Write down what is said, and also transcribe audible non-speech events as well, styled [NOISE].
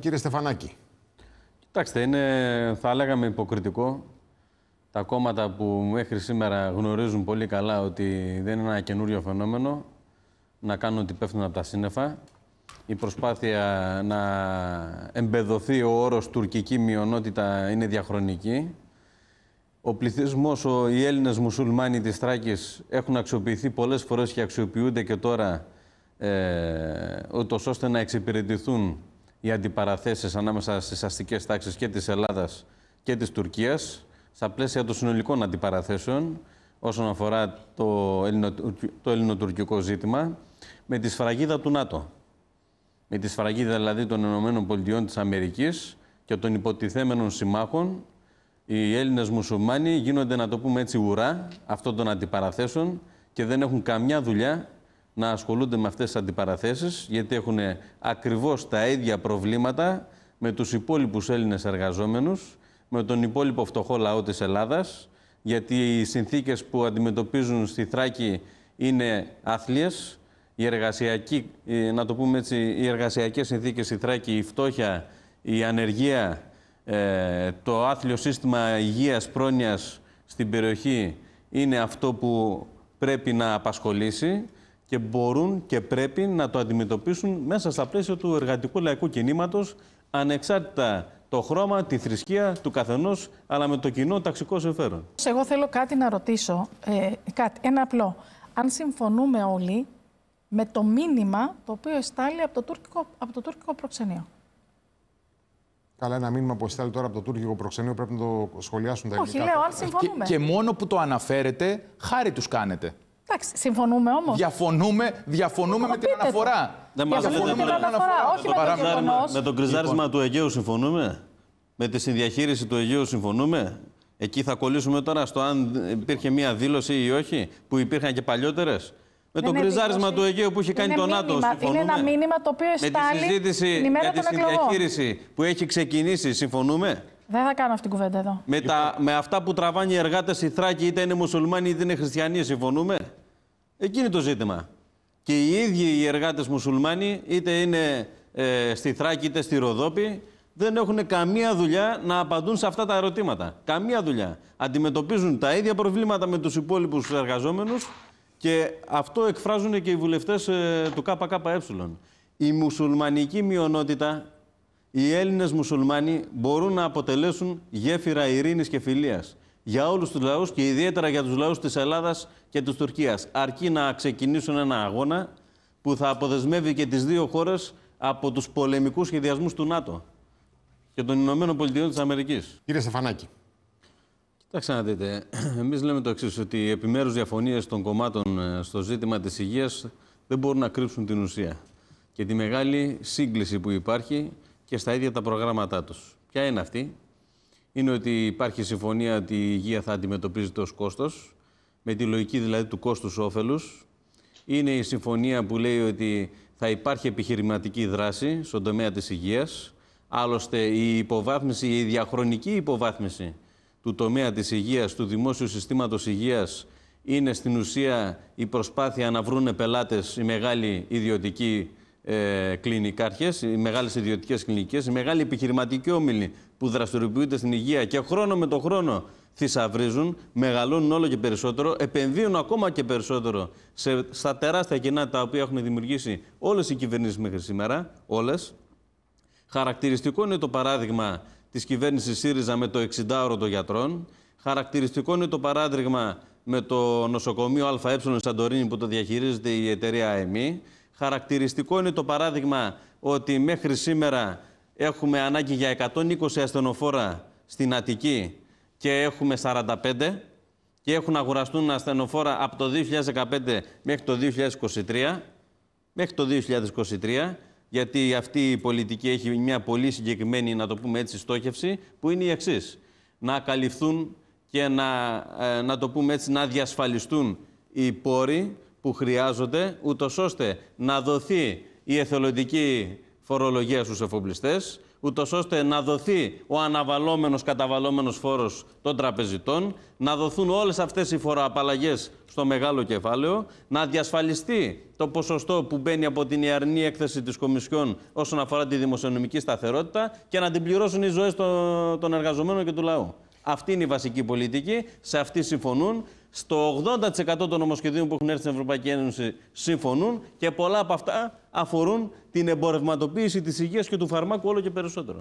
κύριε Στεφανάκη. Κοιτάξτε, είναι, θα λέγαμε υποκριτικό. Τα κόμματα που μέχρι σήμερα γνωρίζουν πολύ καλά ότι δεν είναι ένα καινούριο φαινόμενο να κάνουν ότι πέφτουν από τα σύννεφα. Η προσπάθεια να εμπεδοθεί ο όρος τουρκική μειονότητα είναι διαχρονική. Ο πληθυσμός, οι Έλληνες μουσουλμάνοι της Τράκης έχουν αξιοποιηθεί πολλές φορές και αξιοποιούνται και τώρα, ε, ώστε να εξυπηρετηθούν οι αντιπαραθέσεις ανάμεσα στις αστικές τάξεις και της Ελλάδας και της Τουρκίας στα πλαίσια των συνολικών αντιπαραθέσεων όσον αφορά το, το ελληνοτουρκικό ζήτημα με τη σφραγίδα του ΝΑΤΟ. Με τη σφραγίδα δηλαδή των ΗΠΑ της Αμερικής και των υποτιθέμενων συμμάχων οι Έλληνες μουσουλμάνοι γίνονται να το πούμε έτσι ουρά αυτών των αντιπαραθέσεων και δεν έχουν καμιά δουλειά να ασχολούνται με αυτές τις αντιπαραθέσεις, γιατί έχουν ακριβώς τα ίδια προβλήματα με τους υπόλοιπους Έλληνες εργαζόμενους, με τον υπόλοιπο φτωχό λαό της Ελλάδας, γιατί οι συνθήκες που αντιμετωπίζουν στη Θράκη είναι άθλιες, οι ε, να το πούμε έτσι, οι εργασιακές συνθήκες στη Θράκη, η φτώχεια, η ανεργία, ε, το άθλιο σύστημα υγείας πρόνοιας στην περιοχή είναι αυτό που πρέπει να απασχολήσει και μπορούν και πρέπει να το αντιμετωπίσουν μέσα στα πλαίσια του εργατικού λαϊκού κινήματος, ανεξάρτητα το χρώμα, τη θρησκεία του καθενός, αλλά με το κοινό ταξικό συμφέρον. Εγώ θέλω κάτι να ρωτήσω, ε, κάτι, ένα απλό. Αν συμφωνούμε όλοι με το μήνυμα το οποίο εστάλει από το τουρκικό, από το τουρκικό προξενείο. Καλά, ένα μήνυμα που εστάλει τώρα από το τουρκικό προξενείο πρέπει να το σχολιάσουν τα ελληνικά. Όχι, λέω, αν συμφωνούμε. Και, και μόνο που το αναφέρετε, χάρη τους κάνετε. Εντάξει, συμφωνούμε όμως. Διαφωνούμε, διαφωνούμε με την αναφορά. Δεν μας διαφωνούμε με την αναφορά. Όχι με, το με το κρυζάρισμα λοιπόν. του Αιγαίου συμφωνούμε. Με τη συνδιαχείριση του Αιγαίου συμφωνούμε. Εκεί θα κολλήσουμε τώρα στο αν υπήρχε μία δήλωση ή όχι, που υπήρχαν και παλιότερες. Με το κρυζάρισμα του Αιγαίου που είχε κάνει τον ΝΑΤΟ. Είναι ένα μήνυμα το οποίο εστάλει με τη συζήτηση την ημέρα τη συνδιαχείριση που έχει ξεκινήσει, συμφωνούμε. Δεν θα κάνω αυτήν την κουβέντα εδώ. Με, τα, λοιπόν. με αυτά που τραβάνε οι εργάτες οι Θράκοι, είτε είναι μουσουλμάνοι είτε είναι χριστιανοί, συμφωνούμε. Εκεί είναι το ζήτημα. Και οι ίδιοι οι εργάτες μουσουλμάνοι, είτε είναι ε, στη Θράκη είτε στη Ροδόπη, δεν έχουν καμία δουλειά να απαντούν σε αυτά τα ερωτήματα. Καμία δουλειά. Αντιμετωπίζουν τα ίδια προβλήματα με τους υπόλοιπους εργαζόμενους και αυτό εκφράζουν και οι βουλευτές ε, του ΚΚΕ. Η μουσουλμανική μειονότητα, οι Έλληνες μουσουλμάνοι μπορούν να αποτελέσουν γέφυρα ειρήνης και φιλίας για όλους τους λαούς και ιδιαίτερα για τους λαούς της Ελλάδας και της Τουρκίας. Αρκεί να ξεκινήσουν ένα αγώνα που θα αποδεσμεύει και τις δύο χώρες από τους πολεμικούς σχεδιασμούς του ΝΑΤΟ και των Ηνωμένων Πολιτειών της Αμερικής. Κύριε Στεφανάκη. Κοιτάξτε να δείτε. [CLEARS THROAT] Εμείς λέμε το εξής, ότι οι επιμέρους διαφωνίες των κομμάτων ε, στο ζήτημα της υγείας δεν μπορούν να κρύψουν την ουσία και τη μεγάλη σύγκληση που υπάρχει και στα ίδια τα προγράμματά τους. Ποια είναι αυτή, είναι ότι υπάρχει συμφωνία ότι η υγεία θα αντιμετωπίζεται ως κόστος, με τη λογική δηλαδή του κόστους όφελους. Είναι η συμφωνία που λέει ότι θα υπάρχει επιχειρηματική δράση στον τομέα της υγείας. Άλλωστε η υποβάθμιση, η διαχρονική υποβάθμιση του τομέα της υγείας, του δημόσιου συστήματος υγείας, είναι στην ουσία η προσπάθεια να βρουν πελάτες οι μεγάλοι ιδιωτικοί ε, κλινικάρχες, οι μεγάλες ιδιωτικές κλινικές, οι μεγάλοι επιχειρηματικοί όμιλοι που δραστηριοποιούνται στην υγεία και χρόνο με το χρόνο θησαυρίζουν, μεγαλώνουν όλο και περισσότερο, επενδύουν ακόμα και περισσότερο σε, στα τεράστια κοινά τα οποία έχουν δημιουργήσει όλες οι κυβερνήσεις μέχρι σήμερα. Όλες. Χαρακτηριστικό είναι το παράδειγμα της κυβέρνησης ΣΥΡΙΖΑ με το 60ωρο των γιατρών. Χαρακτηριστικό είναι το παράδειγμα με το νοσοκομείο ΑΕ Σαντορίνη που το διαχειρίζεται η εταιρεία ΑΕΜΗ. Χαρακτηριστικό είναι το παράδειγμα ότι μέχρι σήμερα έχουμε ανάγκη για 120 ασθενοφόρα στην Αττική και έχουμε 45 και έχουν αγοραστούν ασθενοφόρα από το 2015 μέχρι το 2023. Μέχρι το 2023, γιατί αυτή η πολιτική έχει μια πολύ συγκεκριμένη, να το πούμε έτσι, στόχευση, που είναι η εξής. Να καλυφθούν και να, ε, να το πούμε έτσι, να διασφαλιστούν οι πόροι που χρειάζονται, ούτως ώστε να δοθεί η εθελοντική φορολογία στους εφοπλιστές, ούτως ώστε να δοθεί ο αναβαλόμενος καταβαλόμενος φόρος των τραπεζιτών, να δοθούν όλες αυτές οι φοροαπαλλαγές στο μεγάλο κεφάλαιο, να διασφαλιστεί το ποσοστό που μπαίνει από την ιαρνή έκθεση της Κομισιόν όσον αφορά τη δημοσιονομική σταθερότητα και να την πληρώσουν οι ζωές των εργαζομένων και του λαού. Αυτή είναι η βασική πολιτική, σε αυτή συμφωνούν στο 80% των νομοσχεδίων που έχουν έρθει στην Ευρωπαϊκή Ένωση συμφωνούν και πολλά από αυτά αφορούν την εμπορευματοποίηση της υγείας και του φαρμάκου όλο και περισσότερο.